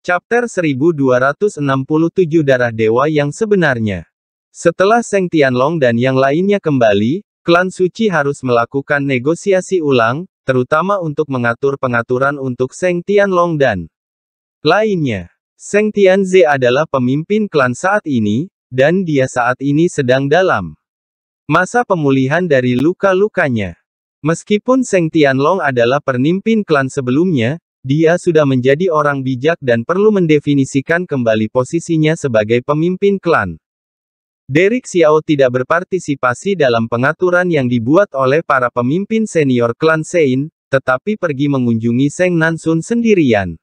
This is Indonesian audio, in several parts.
Chapter 1267 Darah Dewa yang sebenarnya. Setelah Seng Tianlong dan yang lainnya kembali, klan suci harus melakukan negosiasi ulang, terutama untuk mengatur pengaturan untuk Seng Tianlong dan lainnya. Seng Tianze adalah pemimpin klan saat ini, dan dia saat ini sedang dalam masa pemulihan dari luka-lukanya. Meskipun Seng Tianlong adalah pernimpin klan sebelumnya, dia sudah menjadi orang bijak dan perlu mendefinisikan kembali posisinya sebagai pemimpin klan. Derek Xiao tidak berpartisipasi dalam pengaturan yang dibuat oleh para pemimpin senior klan Sein, tetapi pergi mengunjungi Seng Nansun sendirian.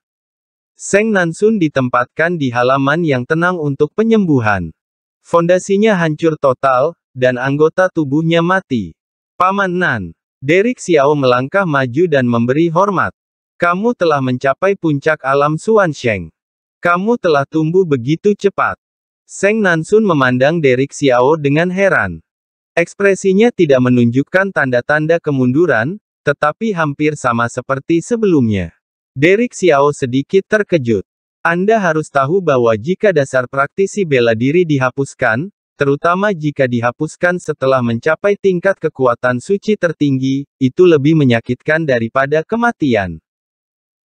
Seng Nansun ditempatkan di halaman yang tenang untuk penyembuhan. Fondasinya hancur total, dan anggota tubuhnya mati. Paman Nan, Derek Xiao melangkah maju dan memberi hormat. Kamu telah mencapai puncak alam Suansheng. Kamu telah tumbuh begitu cepat. Seng Nansun memandang Derek Xiao dengan heran. Ekspresinya tidak menunjukkan tanda-tanda kemunduran, tetapi hampir sama seperti sebelumnya. Derek Xiao sedikit terkejut. Anda harus tahu bahwa jika dasar praktisi bela diri dihapuskan, terutama jika dihapuskan setelah mencapai tingkat kekuatan suci tertinggi, itu lebih menyakitkan daripada kematian.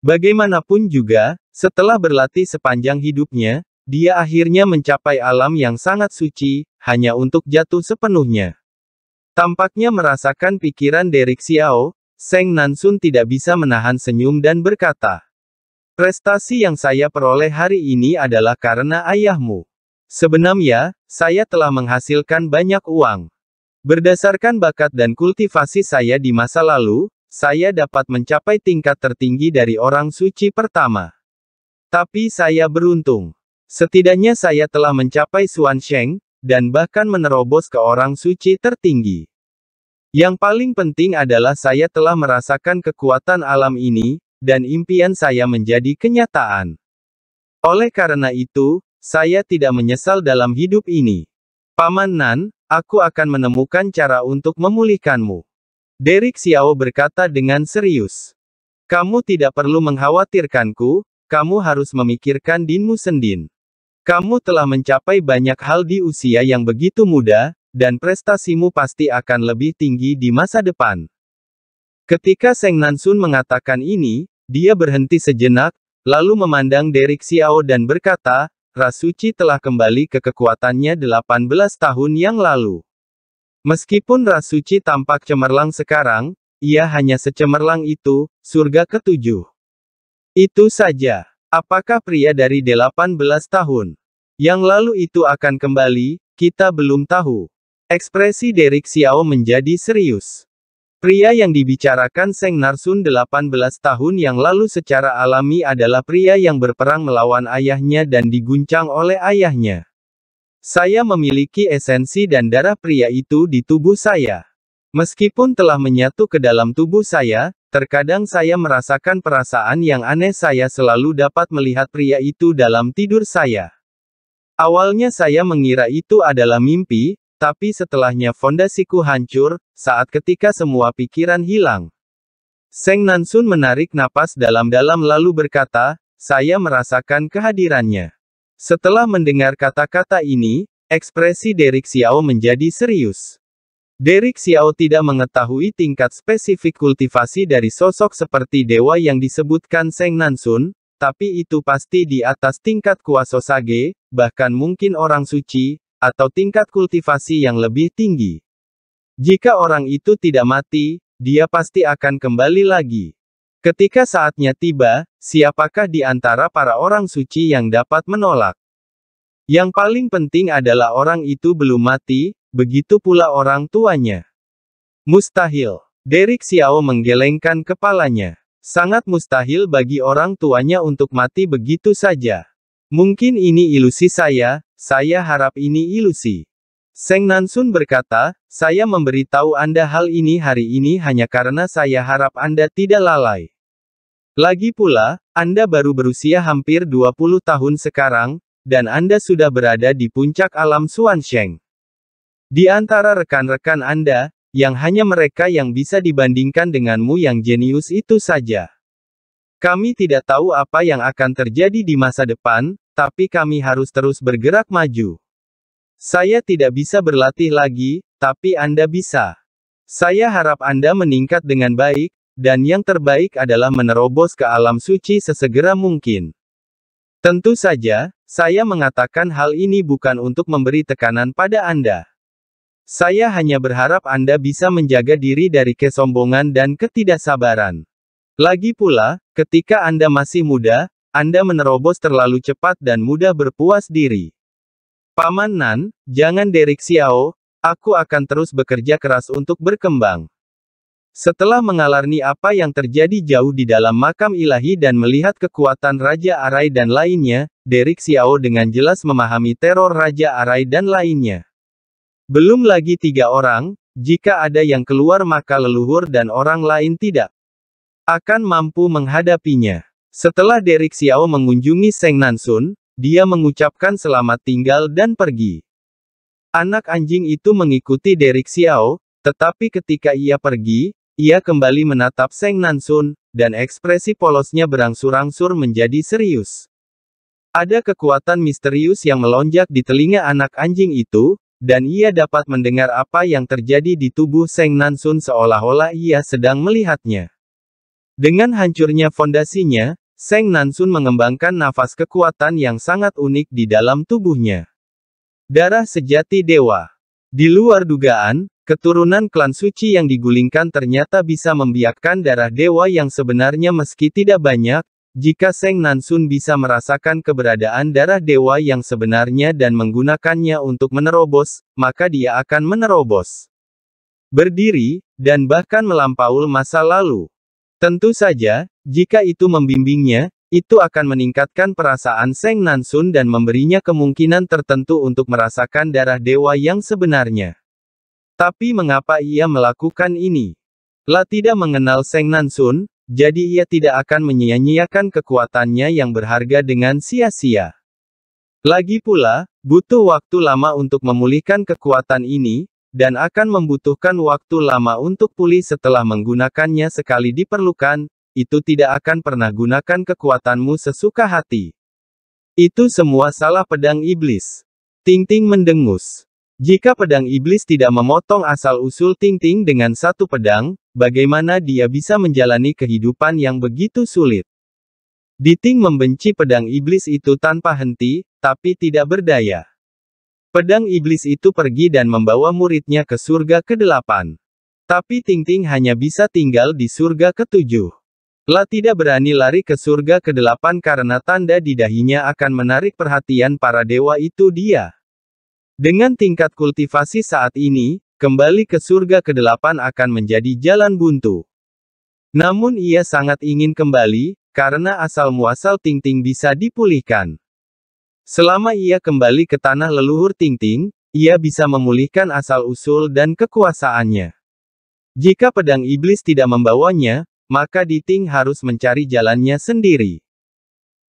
Bagaimanapun juga, setelah berlatih sepanjang hidupnya, dia akhirnya mencapai alam yang sangat suci, hanya untuk jatuh sepenuhnya. Tampaknya merasakan pikiran Derek Xiao, Seng Nansun tidak bisa menahan senyum dan berkata, Prestasi yang saya peroleh hari ini adalah karena ayahmu. Sebenarnya, saya telah menghasilkan banyak uang. Berdasarkan bakat dan kultivasi saya di masa lalu, saya dapat mencapai tingkat tertinggi dari orang suci pertama. Tapi saya beruntung. Setidaknya saya telah mencapai Suan Sheng, dan bahkan menerobos ke orang suci tertinggi. Yang paling penting adalah saya telah merasakan kekuatan alam ini, dan impian saya menjadi kenyataan. Oleh karena itu, saya tidak menyesal dalam hidup ini. Paman Nan, aku akan menemukan cara untuk memulihkanmu. Derek Xiao berkata dengan serius. Kamu tidak perlu mengkhawatirkanku, kamu harus memikirkan dinmu sendiri. Kamu telah mencapai banyak hal di usia yang begitu muda, dan prestasimu pasti akan lebih tinggi di masa depan. Ketika Seng Nansun mengatakan ini, dia berhenti sejenak, lalu memandang Derek Xiao dan berkata, Rasuci telah kembali ke kekuatannya 18 tahun yang lalu. Meskipun Rasuci tampak cemerlang sekarang, ia hanya secemerlang itu, surga ketujuh. Itu saja. Apakah pria dari 18 tahun yang lalu itu akan kembali, kita belum tahu. Ekspresi Derek Xiao menjadi serius. Pria yang dibicarakan Seng Narsun 18 tahun yang lalu secara alami adalah pria yang berperang melawan ayahnya dan diguncang oleh ayahnya. Saya memiliki esensi dan darah pria itu di tubuh saya. Meskipun telah menyatu ke dalam tubuh saya, terkadang saya merasakan perasaan yang aneh saya selalu dapat melihat pria itu dalam tidur saya. Awalnya saya mengira itu adalah mimpi, tapi setelahnya fondasiku hancur, saat ketika semua pikiran hilang. Seng Nansun menarik napas dalam-dalam lalu berkata, saya merasakan kehadirannya. Setelah mendengar kata-kata ini, ekspresi Derek Xiao menjadi serius. Derek Xiao tidak mengetahui tingkat spesifik kultivasi dari sosok seperti dewa yang disebutkan Seng Nansun, tapi itu pasti di atas tingkat kuasa sage, bahkan mungkin orang suci, atau tingkat kultivasi yang lebih tinggi. Jika orang itu tidak mati, dia pasti akan kembali lagi. Ketika saatnya tiba, siapakah di antara para orang suci yang dapat menolak? Yang paling penting adalah orang itu belum mati, begitu pula orang tuanya. Mustahil. Derek Xiao menggelengkan kepalanya. Sangat mustahil bagi orang tuanya untuk mati begitu saja. Mungkin ini ilusi saya, saya harap ini ilusi. Seng Nansun berkata, saya memberitahu Anda hal ini hari ini hanya karena saya harap Anda tidak lalai. Lagi pula, Anda baru berusia hampir 20 tahun sekarang, dan Anda sudah berada di puncak alam Suansheng. Di antara rekan-rekan Anda, yang hanya mereka yang bisa dibandingkan denganmu yang jenius itu saja. Kami tidak tahu apa yang akan terjadi di masa depan, tapi kami harus terus bergerak maju. Saya tidak bisa berlatih lagi, tapi Anda bisa. Saya harap Anda meningkat dengan baik, dan yang terbaik adalah menerobos ke alam suci sesegera mungkin. Tentu saja, saya mengatakan hal ini bukan untuk memberi tekanan pada Anda. Saya hanya berharap Anda bisa menjaga diri dari kesombongan dan ketidaksabaran. Lagi pula, ketika Anda masih muda, Anda menerobos terlalu cepat dan mudah berpuas diri. Paman Nan, jangan derik Xiao, aku akan terus bekerja keras untuk berkembang. Setelah mengalami apa yang terjadi jauh di dalam makam ilahi dan melihat kekuatan Raja Arai dan lainnya, Derek Xiao dengan jelas memahami teror Raja Arai dan lainnya. Belum lagi tiga orang, jika ada yang keluar maka leluhur dan orang lain tidak akan mampu menghadapinya. Setelah Derek Xiao mengunjungi Seng Nansun, dia mengucapkan selamat tinggal dan pergi. Anak anjing itu mengikuti Derek Xiao, tetapi ketika ia pergi, ia kembali menatap Seng Nansun, dan ekspresi polosnya berangsur-angsur menjadi serius. Ada kekuatan misterius yang melonjak di telinga anak anjing itu, dan ia dapat mendengar apa yang terjadi di tubuh Seng Nansun seolah-olah ia sedang melihatnya. Dengan hancurnya fondasinya, Seng Nansun mengembangkan nafas kekuatan yang sangat unik di dalam tubuhnya. Darah sejati dewa. Di luar dugaan, keturunan klan suci yang digulingkan ternyata bisa membiakkan darah dewa yang sebenarnya meski tidak banyak, jika Seng Nansun bisa merasakan keberadaan darah dewa yang sebenarnya dan menggunakannya untuk menerobos, maka dia akan menerobos. Berdiri, dan bahkan melampaui masa lalu. Tentu saja, jika itu membimbingnya, itu akan meningkatkan perasaan Seng Nansun dan memberinya kemungkinan tertentu untuk merasakan darah dewa yang sebenarnya. Tapi mengapa ia melakukan ini? La tidak mengenal Seng Nansun, jadi ia tidak akan menyia-nyiakan kekuatannya yang berharga dengan sia-sia. Lagi pula, butuh waktu lama untuk memulihkan kekuatan ini, dan akan membutuhkan waktu lama untuk pulih setelah menggunakannya sekali diperlukan, itu tidak akan pernah gunakan kekuatanmu sesuka hati. Itu semua salah pedang iblis. Ting-ting mendengus. Jika pedang iblis tidak memotong asal-usul ting-ting dengan satu pedang, bagaimana dia bisa menjalani kehidupan yang begitu sulit? Diting membenci pedang iblis itu tanpa henti, tapi tidak berdaya. Pedang iblis itu pergi dan membawa muridnya ke surga ke-8. Tapi Tingting hanya bisa tinggal di surga ke-7. La tidak berani lari ke surga ke-8 karena tanda di dahinya akan menarik perhatian para dewa itu dia. Dengan tingkat kultivasi saat ini, kembali ke surga ke-8 akan menjadi jalan buntu. Namun ia sangat ingin kembali, karena asal-muasal Tingting bisa dipulihkan. Selama ia kembali ke tanah leluhur Ting Ting, ia bisa memulihkan asal-usul dan kekuasaannya. Jika pedang iblis tidak membawanya, maka Diting harus mencari jalannya sendiri.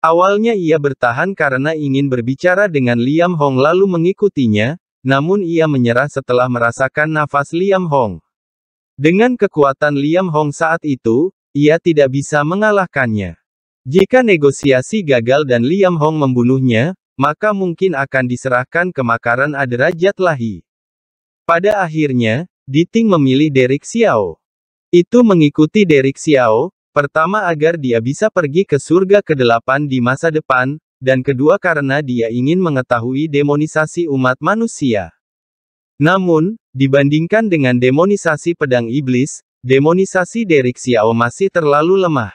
Awalnya ia bertahan karena ingin berbicara dengan Liam Hong lalu mengikutinya, namun ia menyerah setelah merasakan nafas Liam Hong. Dengan kekuatan Liam Hong saat itu, ia tidak bisa mengalahkannya. Jika negosiasi gagal dan Liam Hong membunuhnya, maka mungkin akan diserahkan ke makaran aderajat lahi. Pada akhirnya, Diting memilih Derek Xiao. Itu mengikuti Derek Xiao, pertama agar dia bisa pergi ke surga ke-8 di masa depan, dan kedua karena dia ingin mengetahui demonisasi umat manusia. Namun, dibandingkan dengan demonisasi pedang iblis, demonisasi Derek Xiao masih terlalu lemah.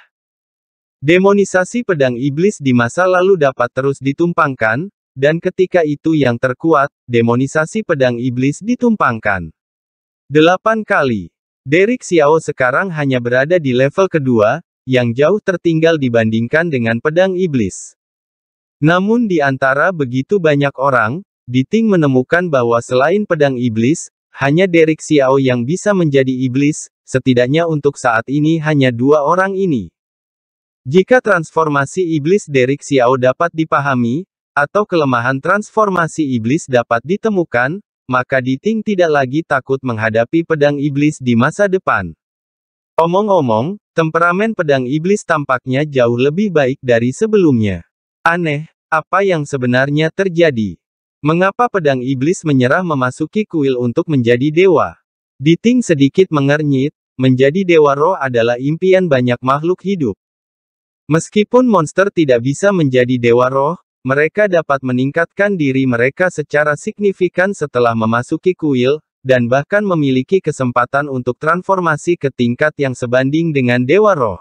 Demonisasi pedang iblis di masa lalu dapat terus ditumpangkan, dan ketika itu yang terkuat, demonisasi pedang iblis ditumpangkan. delapan kali. Derek Xiao sekarang hanya berada di level kedua, yang jauh tertinggal dibandingkan dengan pedang iblis. Namun di antara begitu banyak orang, Diting menemukan bahwa selain pedang iblis, hanya Derek Xiao yang bisa menjadi iblis, setidaknya untuk saat ini hanya dua orang ini. Jika transformasi iblis Derek Xiao dapat dipahami, atau kelemahan transformasi iblis dapat ditemukan, maka Diting tidak lagi takut menghadapi pedang iblis di masa depan. Omong-omong, temperamen pedang iblis tampaknya jauh lebih baik dari sebelumnya. Aneh, apa yang sebenarnya terjadi? Mengapa pedang iblis menyerah memasuki kuil untuk menjadi dewa? Diting sedikit mengernyit, menjadi dewa roh adalah impian banyak makhluk hidup. Meskipun monster tidak bisa menjadi dewa roh, mereka dapat meningkatkan diri mereka secara signifikan setelah memasuki kuil, dan bahkan memiliki kesempatan untuk transformasi ke tingkat yang sebanding dengan dewa roh.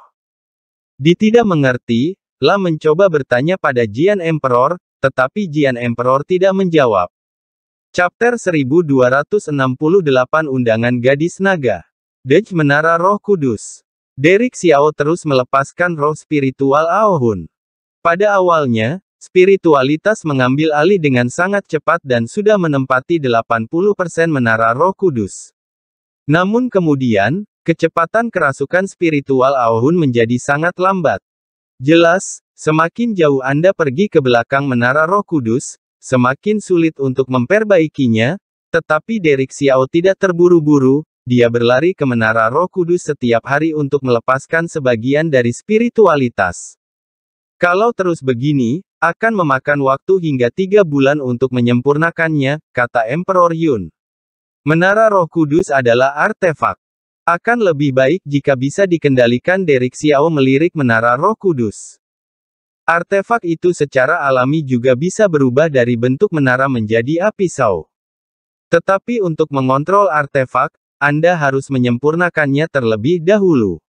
Di tidak mengerti, La mencoba bertanya pada Jian Emperor, tetapi Jian Emperor tidak menjawab. Chapter 1268 Undangan Gadis Naga Dej Menara Roh Kudus Derek Xiao terus melepaskan roh spiritual Hun. Pada awalnya, spiritualitas mengambil alih dengan sangat cepat dan sudah menempati 80% menara roh kudus. Namun kemudian, kecepatan kerasukan spiritual Hun menjadi sangat lambat. Jelas, semakin jauh Anda pergi ke belakang menara roh kudus, semakin sulit untuk memperbaikinya, tetapi Derek Xiao tidak terburu-buru, dia berlari ke menara roh kudus setiap hari untuk melepaskan sebagian dari spiritualitas. Kalau terus begini, akan memakan waktu hingga tiga bulan untuk menyempurnakannya, kata Emperor Yun. Menara roh kudus adalah artefak. Akan lebih baik jika bisa dikendalikan Derek Xiao melirik menara roh kudus. Artefak itu secara alami juga bisa berubah dari bentuk menara menjadi api saw. Tetapi untuk mengontrol artefak, anda harus menyempurnakannya terlebih dahulu.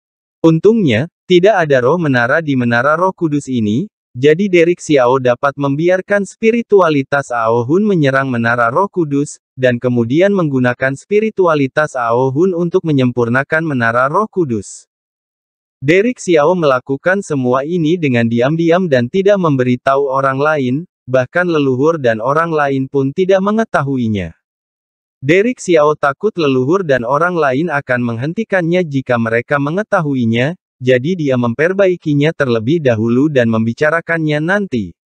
Untungnya, tidak ada roh menara di menara roh kudus ini, jadi Derek Xiao dapat membiarkan spiritualitas Aohun menyerang menara roh kudus, dan kemudian menggunakan spiritualitas Aohun untuk menyempurnakan menara roh kudus. Derek Xiao melakukan semua ini dengan diam-diam dan tidak memberitahu orang lain, bahkan leluhur dan orang lain pun tidak mengetahuinya. Derek Xiao takut leluhur dan orang lain akan menghentikannya jika mereka mengetahuinya, jadi dia memperbaikinya terlebih dahulu dan membicarakannya nanti.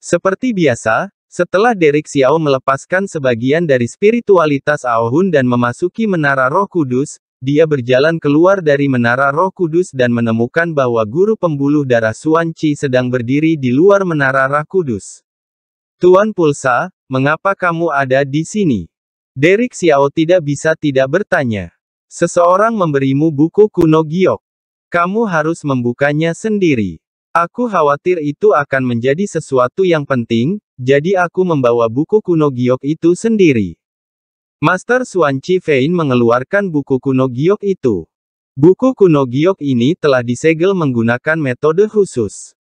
Seperti biasa, setelah Derek Xiao melepaskan sebagian dari spiritualitas Aohun dan memasuki Menara Roh Kudus, dia berjalan keluar dari Menara Roh Kudus dan menemukan bahwa guru pembuluh darah Suan Chi sedang berdiri di luar Menara Roh Kudus. Tuan Pulsa, mengapa kamu ada di sini? Derek Xiao tidak bisa tidak bertanya. Seseorang memberimu buku kuno giok. Kamu harus membukanya sendiri. Aku khawatir itu akan menjadi sesuatu yang penting, jadi aku membawa buku kuno giok itu sendiri. Master Suan Chi Fein mengeluarkan buku kuno giok itu. Buku kuno giok ini telah disegel menggunakan metode khusus.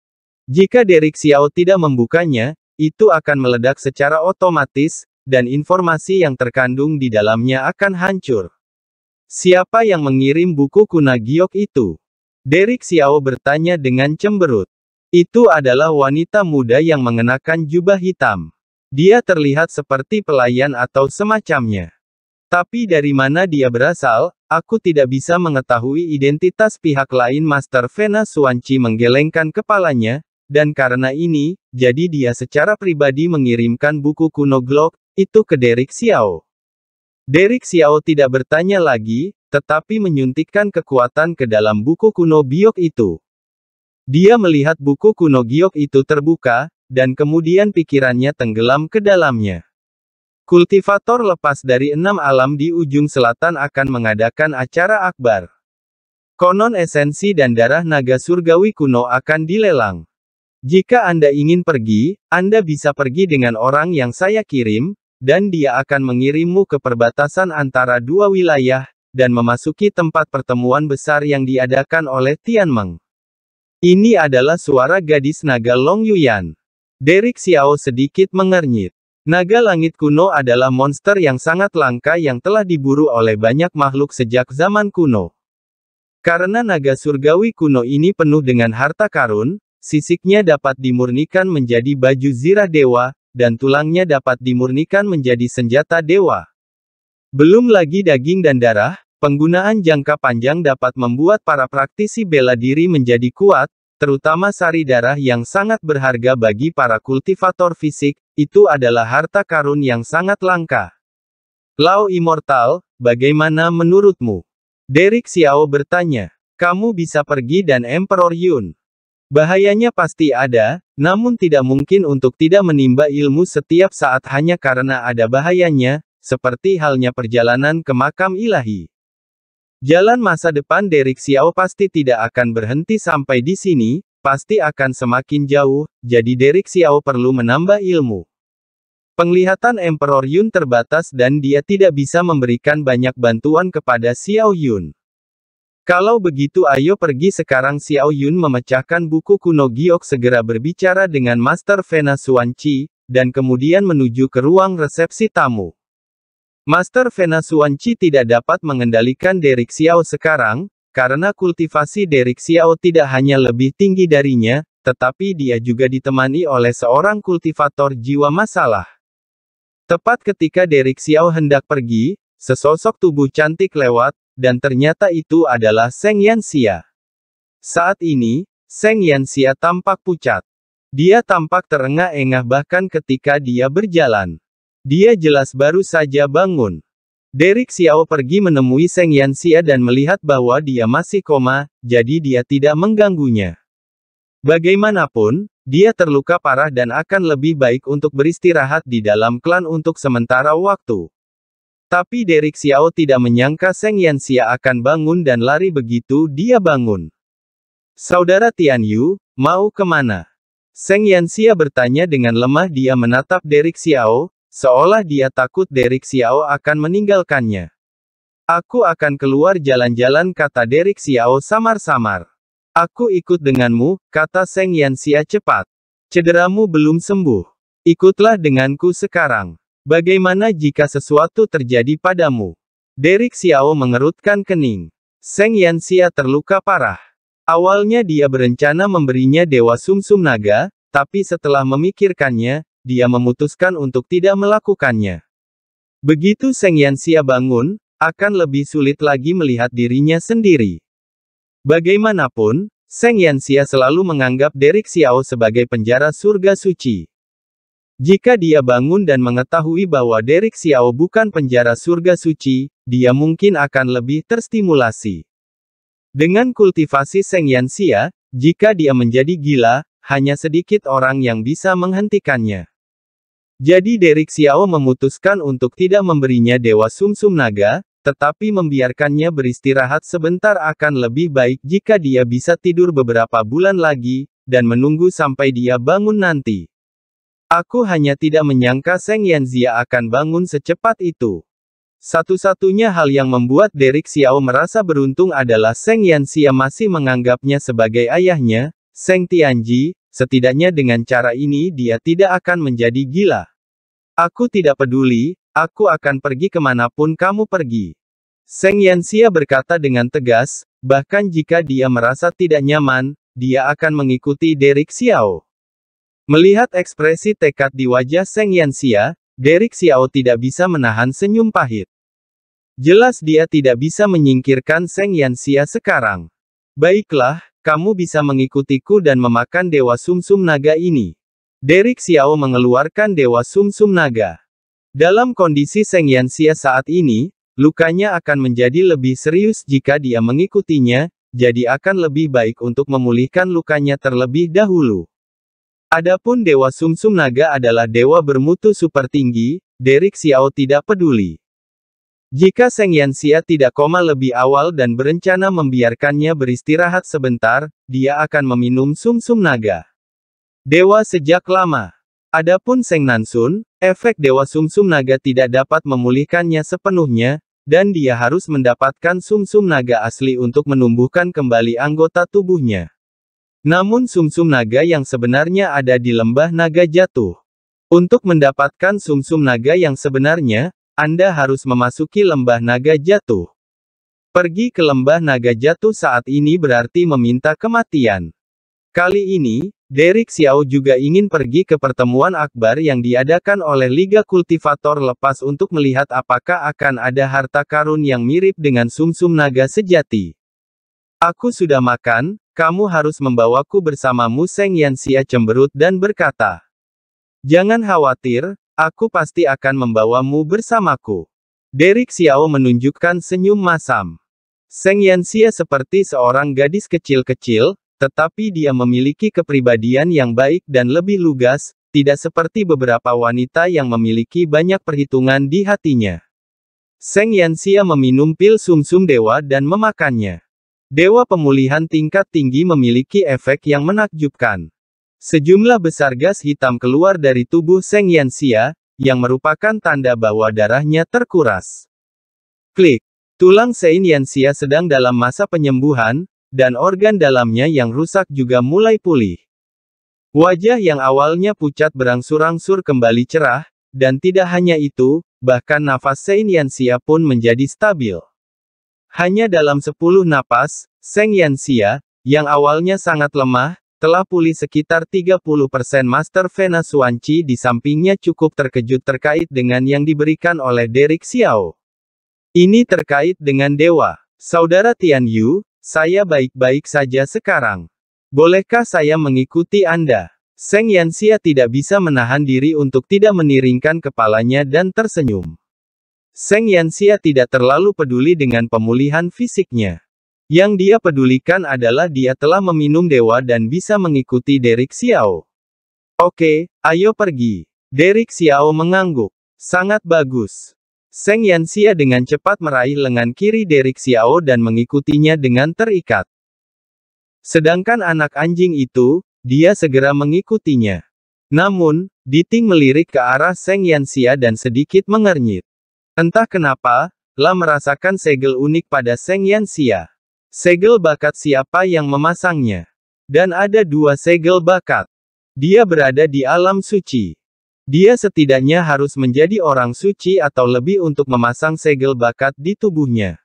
Jika Derek Xiao tidak membukanya, itu akan meledak secara otomatis, dan informasi yang terkandung di dalamnya akan hancur. Siapa yang mengirim buku kuna giok itu? Derek Xiao bertanya dengan cemberut. Itu adalah wanita muda yang mengenakan jubah hitam. Dia terlihat seperti pelayan atau semacamnya. Tapi dari mana dia berasal, aku tidak bisa mengetahui identitas pihak lain Master Vena Suanci menggelengkan kepalanya, dan karena ini, jadi dia secara pribadi mengirimkan buku kuno Glock, itu ke Derek Xiao. Derek Xiao tidak bertanya lagi, tetapi menyuntikkan kekuatan ke dalam buku kuno biok itu. Dia melihat buku kuno giok itu terbuka, dan kemudian pikirannya tenggelam ke dalamnya. Kultivator lepas dari enam alam di ujung selatan akan mengadakan acara akbar. Konon esensi dan darah naga surgawi kuno akan dilelang. Jika Anda ingin pergi, Anda bisa pergi dengan orang yang saya kirim, dan dia akan mengirimmu ke perbatasan antara dua wilayah, dan memasuki tempat pertemuan besar yang diadakan oleh Tianmeng. Ini adalah suara gadis naga Long Yuyan. Derek Xiao sedikit mengernyit. Naga langit kuno adalah monster yang sangat langka yang telah diburu oleh banyak makhluk sejak zaman kuno. Karena naga surgawi kuno ini penuh dengan harta karun, sisiknya dapat dimurnikan menjadi baju zirah dewa, dan tulangnya dapat dimurnikan menjadi senjata dewa. Belum lagi daging dan darah, penggunaan jangka panjang dapat membuat para praktisi bela diri menjadi kuat, terutama sari darah yang sangat berharga bagi para kultivator fisik, itu adalah harta karun yang sangat langka. Lao Immortal, bagaimana menurutmu? Derek Xiao bertanya. Kamu bisa pergi dan Emperor Yun. Bahayanya pasti ada, namun tidak mungkin untuk tidak menimba ilmu setiap saat hanya karena ada bahayanya, seperti halnya perjalanan ke makam ilahi. Jalan masa depan Derek Xiao pasti tidak akan berhenti sampai di sini, pasti akan semakin jauh, jadi Derek Xiao perlu menambah ilmu. Penglihatan Emperor Yun terbatas dan dia tidak bisa memberikan banyak bantuan kepada Xiao Yun. Kalau begitu ayo pergi sekarang Xiao Yun memecahkan buku kuno Giok segera berbicara dengan Master Vena Suanci, dan kemudian menuju ke ruang resepsi tamu. Master Vena Suanci tidak dapat mengendalikan Derek Xiao sekarang, karena kultivasi Derek Xiao tidak hanya lebih tinggi darinya, tetapi dia juga ditemani oleh seorang kultivator jiwa masalah. Tepat ketika Derek Xiao hendak pergi, sesosok tubuh cantik lewat, dan ternyata itu adalah Seng Yanxia. Saat ini, Seng Yanxia tampak pucat. Dia tampak terengah-engah bahkan ketika dia berjalan. Dia jelas baru saja bangun. Derek Xiao pergi menemui Seng Yanxia dan melihat bahwa dia masih koma, jadi dia tidak mengganggunya. Bagaimanapun, dia terluka parah dan akan lebih baik untuk beristirahat di dalam klan untuk sementara waktu. Tapi Derek Xiao tidak menyangka Seng Yanxia akan bangun dan lari begitu dia bangun. Saudara Tian Yu, mau kemana? Seng Yanxia bertanya dengan lemah dia menatap Derek Xiao, seolah dia takut Derek Xiao akan meninggalkannya. Aku akan keluar jalan-jalan kata Derek Xiao samar-samar. Aku ikut denganmu, kata Seng Yanxia cepat. Cederamu belum sembuh. Ikutlah denganku sekarang. Bagaimana jika sesuatu terjadi padamu? Derek Xiao mengerutkan kening. Seng Yanxia terluka parah. Awalnya dia berencana memberinya Dewa Sumsum -sum Naga, tapi setelah memikirkannya, dia memutuskan untuk tidak melakukannya. Begitu Seng Yanxia bangun, akan lebih sulit lagi melihat dirinya sendiri. Bagaimanapun, Seng Yanxia selalu menganggap Derek Xiao sebagai penjara surga suci. Jika dia bangun dan mengetahui bahwa Derek Xiao bukan penjara surga suci, dia mungkin akan lebih terstimulasi. Dengan kultivasi Seng Xia, jika dia menjadi gila, hanya sedikit orang yang bisa menghentikannya. Jadi Derek Xiao memutuskan untuk tidak memberinya Dewa Sumsum -sum Naga, tetapi membiarkannya beristirahat sebentar akan lebih baik jika dia bisa tidur beberapa bulan lagi, dan menunggu sampai dia bangun nanti. Aku hanya tidak menyangka Seng Yanzia akan bangun secepat itu. Satu-satunya hal yang membuat Derek Xiao merasa beruntung adalah Seng Yanzia masih menganggapnya sebagai ayahnya, Seng Tianji, setidaknya dengan cara ini dia tidak akan menjadi gila. Aku tidak peduli, aku akan pergi kemanapun kamu pergi. Seng Yanzia berkata dengan tegas, bahkan jika dia merasa tidak nyaman, dia akan mengikuti Derek Xiao. Melihat ekspresi tekad di wajah Seng Yanxia, Derek Xiao tidak bisa menahan senyum pahit. Jelas dia tidak bisa menyingkirkan Seng Yanxia sekarang. Baiklah, kamu bisa mengikutiku dan memakan Dewa Sumsum -sum Naga ini. Derek Xiao mengeluarkan Dewa Sumsum -sum Naga. Dalam kondisi Seng Yanxia saat ini, lukanya akan menjadi lebih serius jika dia mengikutinya, jadi akan lebih baik untuk memulihkan lukanya terlebih dahulu. Adapun Dewa Sumsum Naga adalah dewa bermutu super tinggi, Derek Xiao tidak peduli. Jika Seng Yanxia tidak koma lebih awal dan berencana membiarkannya beristirahat sebentar, dia akan meminum Sumsum Naga. Dewa sejak lama. Adapun Seng Nansun, efek Dewa Sumsum Naga tidak dapat memulihkannya sepenuhnya, dan dia harus mendapatkan Sumsum Naga asli untuk menumbuhkan kembali anggota tubuhnya. Namun sumsum naga yang sebenarnya ada di lembah naga jatuh. Untuk mendapatkan sumsum naga yang sebenarnya, Anda harus memasuki lembah naga jatuh. Pergi ke lembah naga jatuh saat ini berarti meminta kematian. Kali ini, Derek Xiao juga ingin pergi ke pertemuan akbar yang diadakan oleh Liga Kultivator lepas untuk melihat apakah akan ada harta karun yang mirip dengan sumsum naga sejati. Aku sudah makan, kamu harus membawaku bersamamu Seng Xia cemberut dan berkata. Jangan khawatir, aku pasti akan membawamu bersamaku. Derek Xiao menunjukkan senyum masam. Seng Xia seperti seorang gadis kecil-kecil, tetapi dia memiliki kepribadian yang baik dan lebih lugas, tidak seperti beberapa wanita yang memiliki banyak perhitungan di hatinya. Seng Xia meminum pil sumsum -sum dewa dan memakannya. Dewa Pemulihan Tingkat Tinggi memiliki efek yang menakjubkan. Sejumlah besar gas hitam keluar dari tubuh Seng Yansia, yang merupakan tanda bahwa darahnya terkuras. Klik. Tulang Seng Yansia sedang dalam masa penyembuhan, dan organ dalamnya yang rusak juga mulai pulih. Wajah yang awalnya pucat berangsur-angsur kembali cerah, dan tidak hanya itu, bahkan nafas Seng Yansia pun menjadi stabil. Hanya dalam sepuluh napas, Seng Yanxia, yang awalnya sangat lemah, telah pulih sekitar 30% Master Vena Suanci di sampingnya cukup terkejut terkait dengan yang diberikan oleh Derek Xiao. Ini terkait dengan Dewa. Saudara Tian Yu, saya baik-baik saja sekarang. Bolehkah saya mengikuti Anda? Seng Yanxia tidak bisa menahan diri untuk tidak meniringkan kepalanya dan tersenyum. Seng Yansia tidak terlalu peduli dengan pemulihan fisiknya. Yang dia pedulikan adalah dia telah meminum dewa dan bisa mengikuti Derek Xiao. Oke, ayo pergi. Derek Xiao mengangguk. Sangat bagus. Seng Yansia dengan cepat meraih lengan kiri Derek Xiao dan mengikutinya dengan terikat. Sedangkan anak anjing itu, dia segera mengikutinya. Namun, Diting melirik ke arah Seng Yansia dan sedikit mengernyit. Entah kenapa, La merasakan segel unik pada Seng Xia. Segel bakat siapa yang memasangnya? Dan ada dua segel bakat. Dia berada di alam suci. Dia setidaknya harus menjadi orang suci atau lebih untuk memasang segel bakat di tubuhnya.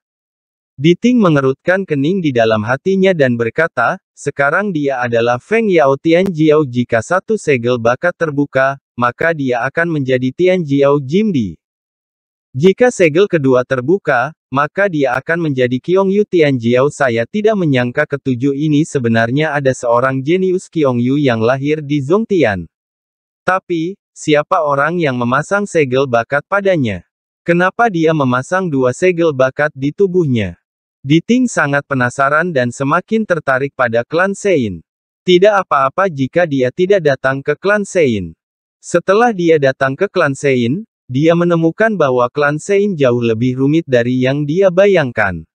Diting mengerutkan kening di dalam hatinya dan berkata, sekarang dia adalah Feng Yao Tian Jiao jika satu segel bakat terbuka, maka dia akan menjadi Tian Jiao Jimdi. Jika segel kedua terbuka, maka dia akan menjadi Qiong Yu Tianjiao. Saya tidak menyangka ketujuh ini sebenarnya ada seorang jenius Qiong Yu yang lahir di Zhongtian. Tapi, siapa orang yang memasang segel bakat padanya? Kenapa dia memasang dua segel bakat di tubuhnya? Diting sangat penasaran dan semakin tertarik pada klan Sein. Tidak apa-apa jika dia tidak datang ke klan Sein. Setelah dia datang ke klan Sein, dia menemukan bahwa klan Sein jauh lebih rumit dari yang dia bayangkan.